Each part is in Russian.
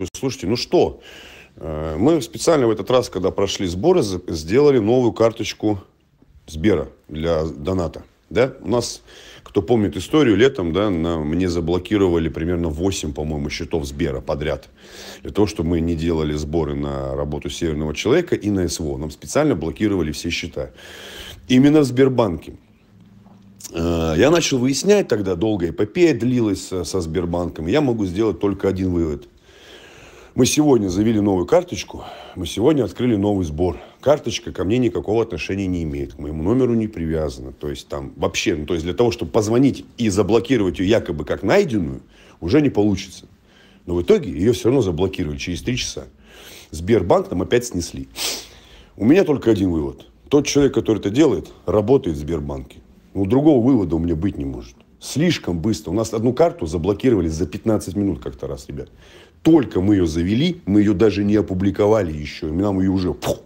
Ну, слушайте, ну что? Э, мы специально в этот раз, когда прошли сборы, сделали новую карточку Сбера для доната. Да? У нас, кто помнит историю, летом да, на, мне заблокировали примерно 8, по-моему, счетов Сбера подряд. Для того, чтобы мы не делали сборы на работу Северного Человека и на СВО. Нам специально блокировали все счета. Именно в Сбербанке. Э, я начал выяснять тогда, долгая эпопея длилась со Сбербанком. Я могу сделать только один вывод – мы сегодня завели новую карточку, мы сегодня открыли новый сбор. Карточка ко мне никакого отношения не имеет, к моему номеру не привязана. То есть там вообще, ну, то есть для того, чтобы позвонить и заблокировать ее якобы как найденную, уже не получится. Но в итоге ее все равно заблокировали через три часа. Сбербанк нам опять снесли. У меня только один вывод. Тот человек, который это делает, работает в Сбербанке. Ну, другого вывода у меня быть не может. Слишком быстро. У нас одну карту заблокировали за 15 минут как-то раз, ребят. Только мы ее завели, мы ее даже не опубликовали еще. и Нам ее уже фу,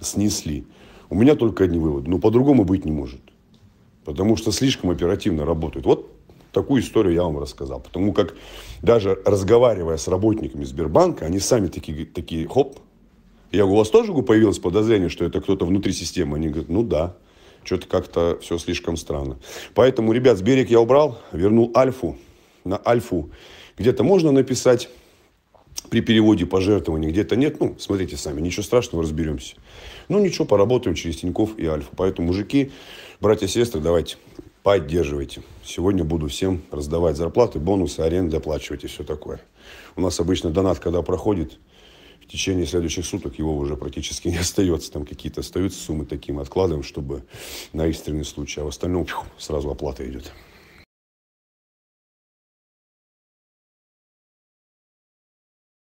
снесли. У меня только одни выводы. Но ну, по-другому быть не может. Потому что слишком оперативно работают. Вот такую историю я вам рассказал. Потому как даже разговаривая с работниками Сбербанка, они сами такие, такие хоп. Я говорю, у вас тоже говорю, появилось подозрение, что это кто-то внутри системы? Они говорят, ну да. Что-то как-то все слишком странно. Поэтому, ребят, с берег я убрал, вернул альфу. На альфу где-то можно написать при переводе пожертвований, где-то нет. Ну, смотрите сами, ничего страшного, разберемся. Ну, ничего, поработаем через Тиньков и Альфу. Поэтому, мужики, братья сестры, давайте, поддерживайте. Сегодня буду всем раздавать зарплаты, бонусы, аренды, оплачивать и все такое. У нас обычно донат, когда проходит, в течение следующих суток его уже практически не остается. Там какие-то остаются суммы таким откладом, чтобы на экстренный случай, а в остальном пью, сразу оплата идет.